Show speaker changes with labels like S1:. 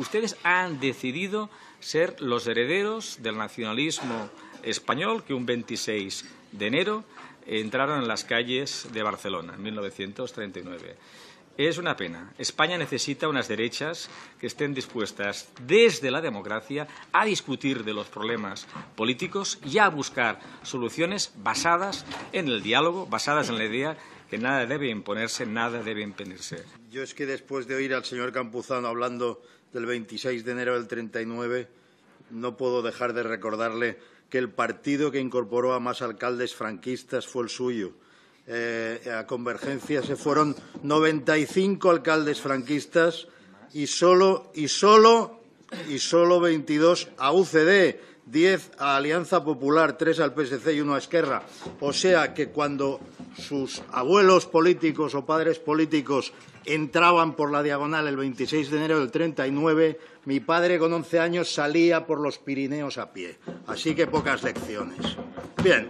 S1: ustedes han decidido ser los herederos del nacionalismo español que un 26 de enero entraron en las calles de Barcelona en 1939. Es una pena. España necesita unas derechas que estén dispuestas desde la democracia a discutir de los problemas políticos y a buscar soluciones basadas en el diálogo, basadas en la idea que nada debe imponerse, nada debe imponerse.
S2: Yo es que después de oír al señor Campuzano hablando del 26 de enero del 39, no puedo dejar de recordarle que el partido que incorporó a más alcaldes franquistas fue el suyo. Eh, a Convergencia se fueron 95 alcaldes franquistas y solo, y solo y solo 22 a UCD, 10 a Alianza Popular, 3 al PSC y 1 a Esquerra. O sea que cuando sus abuelos políticos o padres políticos entraban por la diagonal el 26 de enero del 39, mi padre con 11 años salía por los Pirineos a pie. Así que pocas lecciones. Bien.